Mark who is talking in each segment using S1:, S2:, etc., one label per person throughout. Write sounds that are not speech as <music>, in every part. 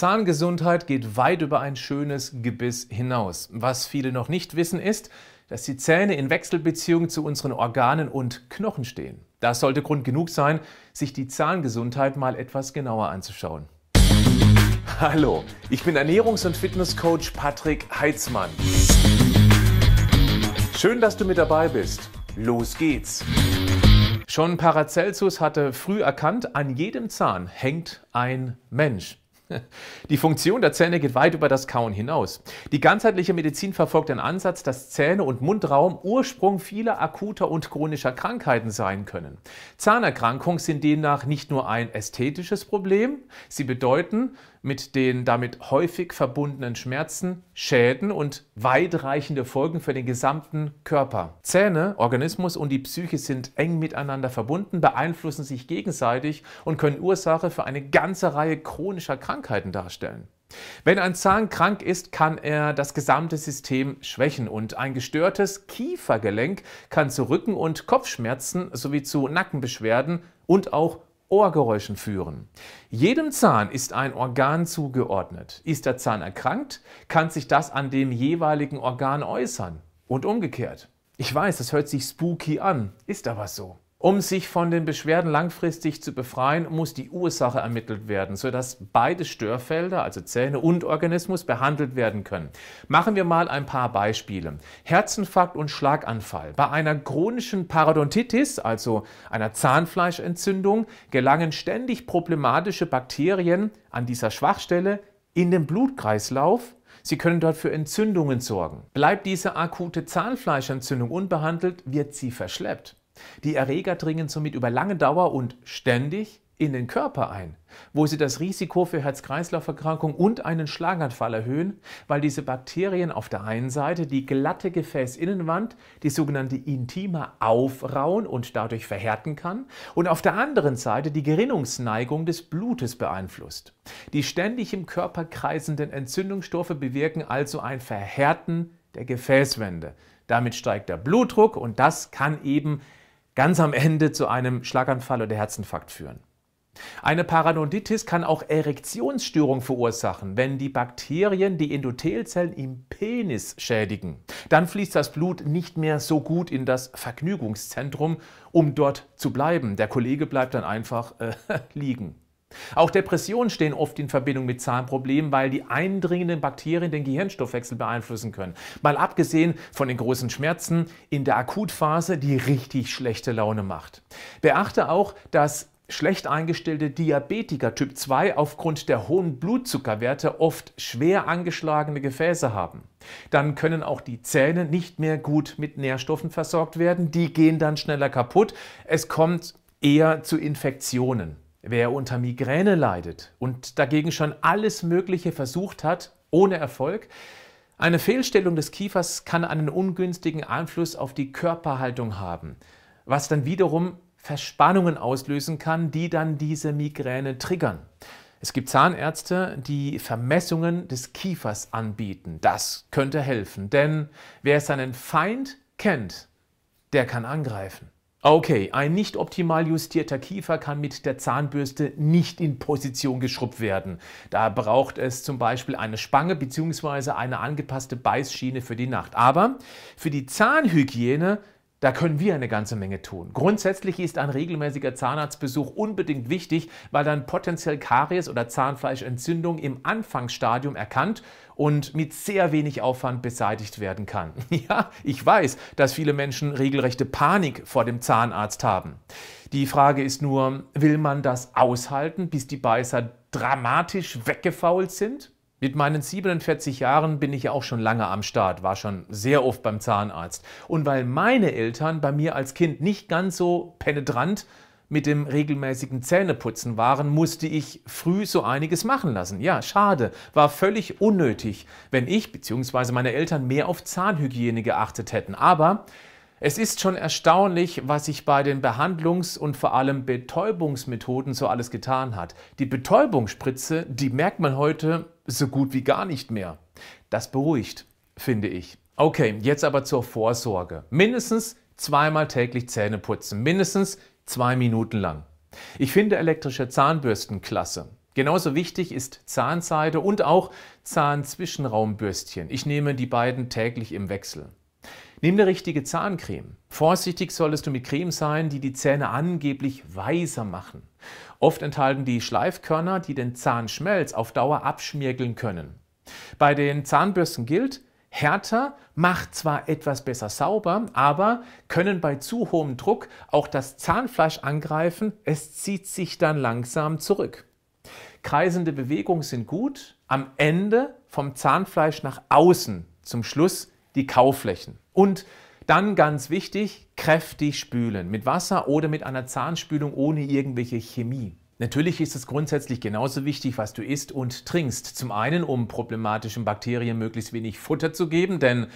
S1: Zahngesundheit geht weit über ein schönes Gebiss hinaus. Was viele noch nicht wissen ist, dass die Zähne in Wechselbeziehung zu unseren Organen und Knochen stehen. Das sollte Grund genug sein, sich die Zahngesundheit mal etwas genauer anzuschauen. Hallo, ich bin Ernährungs- und Fitnesscoach Patrick Heitzmann. Schön, dass du mit dabei bist. Los geht's! Schon Paracelsus hatte früh erkannt, an jedem Zahn hängt ein Mensch. <laughs> Die Funktion der Zähne geht weit über das Kauen hinaus. Die ganzheitliche Medizin verfolgt den Ansatz, dass Zähne und Mundraum Ursprung vieler akuter und chronischer Krankheiten sein können. Zahnerkrankungen sind demnach nicht nur ein ästhetisches Problem, sie bedeuten mit den damit häufig verbundenen Schmerzen, Schäden und weitreichende Folgen für den gesamten Körper. Zähne, Organismus und die Psyche sind eng miteinander verbunden, beeinflussen sich gegenseitig und können Ursache für eine ganze Reihe chronischer Krankheiten darstellen. Wenn ein Zahn krank ist, kann er das gesamte System schwächen und ein gestörtes Kiefergelenk kann zu Rücken- und Kopfschmerzen sowie zu Nackenbeschwerden und auch Ohrgeräuschen führen. Jedem Zahn ist ein Organ zugeordnet. Ist der Zahn erkrankt, kann sich das an dem jeweiligen Organ äußern und umgekehrt. Ich weiß, das hört sich spooky an, ist aber so. Um sich von den Beschwerden langfristig zu befreien, muss die Ursache ermittelt werden, sodass beide Störfelder, also Zähne und Organismus, behandelt werden können. Machen wir mal ein paar Beispiele. Herzinfarkt und Schlaganfall. Bei einer chronischen Parodontitis, also einer Zahnfleischentzündung, gelangen ständig problematische Bakterien an dieser Schwachstelle in den Blutkreislauf Sie können dort für Entzündungen sorgen. Bleibt diese akute Zahnfleischentzündung unbehandelt, wird sie verschleppt. Die Erreger dringen somit über lange Dauer und ständig in den Körper ein, wo sie das Risiko für Herz-Kreislauf-Erkrankung und einen Schlaganfall erhöhen, weil diese Bakterien auf der einen Seite die glatte Gefäßinnenwand, die sogenannte Intima, aufrauen und dadurch verhärten kann und auf der anderen Seite die Gerinnungsneigung des Blutes beeinflusst. Die ständig im Körper kreisenden Entzündungsstoffe bewirken also ein Verhärten der Gefäßwände. Damit steigt der Blutdruck und das kann eben ganz am Ende zu einem Schlaganfall oder Herzinfarkt führen. Eine Paranoditis kann auch Erektionsstörungen verursachen, wenn die Bakterien die Endothelzellen im Penis schädigen. Dann fließt das Blut nicht mehr so gut in das Vergnügungszentrum, um dort zu bleiben. Der Kollege bleibt dann einfach äh, <laughs> liegen. Auch Depressionen stehen oft in Verbindung mit Zahnproblemen, weil die eindringenden Bakterien den Gehirnstoffwechsel beeinflussen können. Mal abgesehen von den großen Schmerzen in der Akutphase, die richtig schlechte Laune macht. Beachte auch, dass schlecht eingestellte Diabetiker Typ 2 aufgrund der hohen Blutzuckerwerte oft schwer angeschlagene Gefäße haben. Dann können auch die Zähne nicht mehr gut mit Nährstoffen versorgt werden, die gehen dann schneller kaputt, es kommt eher zu Infektionen. Wer unter Migräne leidet und dagegen schon alles Mögliche versucht hat, ohne Erfolg, eine Fehlstellung des Kiefers kann einen ungünstigen Einfluss auf die Körperhaltung haben, was dann wiederum Verspannungen auslösen kann, die dann diese Migräne triggern. Es gibt Zahnärzte, die Vermessungen des Kiefers anbieten. Das könnte helfen, denn wer seinen Feind kennt, der kann angreifen. Okay, ein nicht optimal justierter Kiefer kann mit der Zahnbürste nicht in Position geschrubbt werden. Da braucht es zum Beispiel eine Spange bzw. eine angepasste Beißschiene für die Nacht. Aber für die Zahnhygiene da können wir eine ganze Menge tun. Grundsätzlich ist ein regelmäßiger Zahnarztbesuch unbedingt wichtig, weil dann potenziell Karies oder Zahnfleischentzündung im Anfangsstadium erkannt und mit sehr wenig Aufwand beseitigt werden kann. <laughs> Ja, ich weiß, dass viele Menschen regelrechte Panik vor dem Zahnarzt haben. Die Frage ist nur, will man das aushalten, bis die Beißer dramatisch weggefault sind? Mit meinen 47 Jahren bin ich ja auch schon lange am Start, war schon sehr oft beim Zahnarzt. Und weil meine Eltern bei mir als Kind nicht ganz so penetrant mit dem regelmäßigen Zähneputzen waren, musste ich früh so einiges machen lassen. Ja, schade, war völlig unnötig, wenn ich bzw. meine Eltern mehr auf Zahnhygiene geachtet hätten. Aber es ist schon erstaunlich, was sich bei den Behandlungs- und vor allem Betäubungsmethoden so alles getan hat. Die Betäubungsspritze, die merkt man heute so gut wie gar nicht mehr. Das beruhigt, finde ich. Okay, jetzt aber zur Vorsorge. Mindestens zweimal täglich Zähne putzen, mindestens zwei Minuten lang. Ich finde elektrische Zahnbürsten klasse. Genauso wichtig ist Zahnseide und auch Zahnzwischenraumbürstchen. Ich nehme die beiden täglich im Wechsel. Nimm eine richtige Zahncreme. Vorsichtig solltest du mit Cremes sein, die die Zähne angeblich weißer machen. Oft enthalten die Schleifkörner, die den Zahnschmelz auf Dauer abschmirgeln können. Bei den Zahnbürsten gilt, Härter macht zwar etwas besser sauber, aber können bei zu hohem Druck auch das Zahnfleisch angreifen, es zieht sich dann langsam zurück. Kreisende Bewegungen sind gut, am Ende vom Zahnfleisch nach außen, zum Schluss die Kauflächen. Und dann ganz wichtig, kräftig spülen. Mit Wasser oder mit einer Zahnspülung ohne irgendwelche Chemie. Natürlich ist es grundsätzlich genauso wichtig, was du isst und trinkst. Zum einen, um problematischen Bakterien möglichst wenig Futter zu geben, denn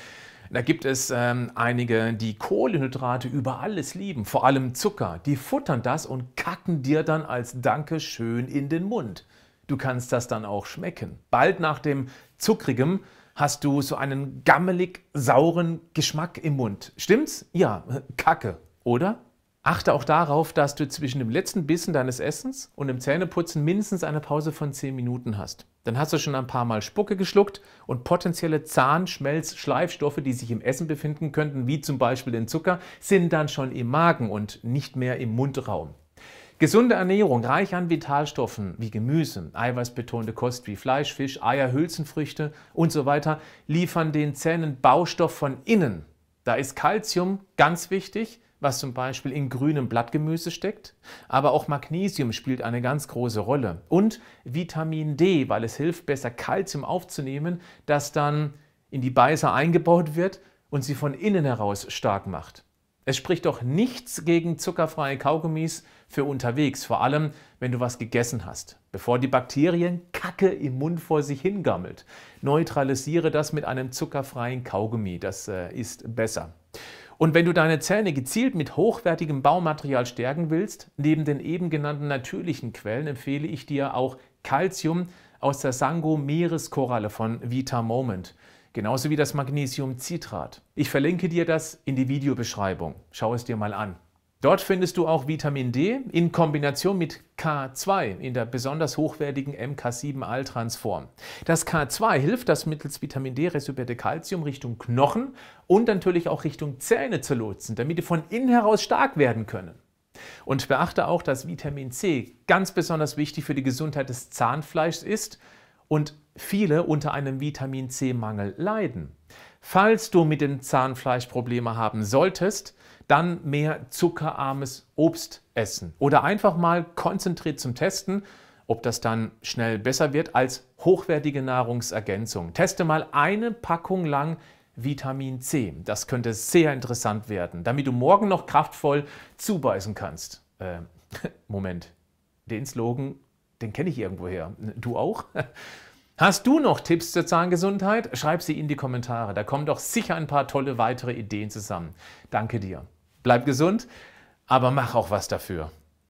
S1: da gibt es ähm, einige, die Kohlenhydrate über alles lieben, vor allem Zucker. Die futtern das und kacken dir dann als Danke schön in den Mund. Du kannst das dann auch schmecken. Bald nach dem Zuckrigem hast du so einen gammelig sauren Geschmack im Mund. Stimmt's? Ja, Kacke, oder? Achte auch darauf, dass du zwischen dem letzten Bissen deines Essens und dem Zähneputzen mindestens eine Pause von 10 Minuten hast. Dann hast du schon ein paar Mal Spucke geschluckt und potenzielle Zahnschmelzschleifstoffe, die sich im Essen befinden könnten, wie zum Beispiel den Zucker, sind dann schon im Magen und nicht mehr im Mundraum. Gesunde Ernährung, reich an Vitalstoffen wie Gemüse, eiweißbetonte Kost wie Fleisch, Fisch, Eier, Hülsenfrüchte und so weiter liefern den Zähnen Baustoff von innen. Da ist Kalzium ganz wichtig, was zum Beispiel in grünem Blattgemüse steckt, aber auch Magnesium spielt eine ganz große Rolle und Vitamin D, weil es hilft, besser Kalzium aufzunehmen, das dann in die Beißer eingebaut wird und sie von innen heraus stark macht. Es spricht doch nichts gegen zuckerfreie Kaugummis für unterwegs, vor allem wenn du was gegessen hast. Bevor die Bakterien Kacke im Mund vor sich hingammelt, neutralisiere das mit einem zuckerfreien Kaugummi. Das äh, ist besser. Und wenn du deine Zähne gezielt mit hochwertigem Baumaterial stärken willst, neben den eben genannten natürlichen Quellen empfehle ich dir auch Calcium aus der Sango-Meereskoralle von Vita Moment genauso wie das Magnesiumcitrat. Ich verlinke dir das in die Videobeschreibung. Schau es dir mal an. Dort findest du auch Vitamin D in Kombination mit K2 in der besonders hochwertigen MK7-Al-Transform. Das K2 hilft, das mittels Vitamin D resorbierte Kalzium Richtung Knochen und natürlich auch Richtung Zähne zu lotsen, damit die von innen heraus stark werden können. Und beachte auch, dass Vitamin C ganz besonders wichtig für die Gesundheit des Zahnfleischs ist und viele unter einem Vitamin C-Mangel leiden. Falls du mit dem Zahnfleisch Probleme haben solltest, dann mehr zuckerarmes Obst essen oder einfach mal konzentriert zum Testen, ob das dann schnell besser wird als hochwertige Nahrungsergänzung. Teste mal eine Packung lang Vitamin C. Das könnte sehr interessant werden, damit du morgen noch kraftvoll zubeißen kannst. Äh, <laughs> Moment, den Slogan, den kenne ich irgendwoher. Du auch? <laughs> Hast du noch Tipps zur Zahngesundheit? Schreib sie in die Kommentare. Da kommen doch sicher ein paar tolle weitere Ideen zusammen. Danke dir. Bleib gesund, aber mach auch was dafür.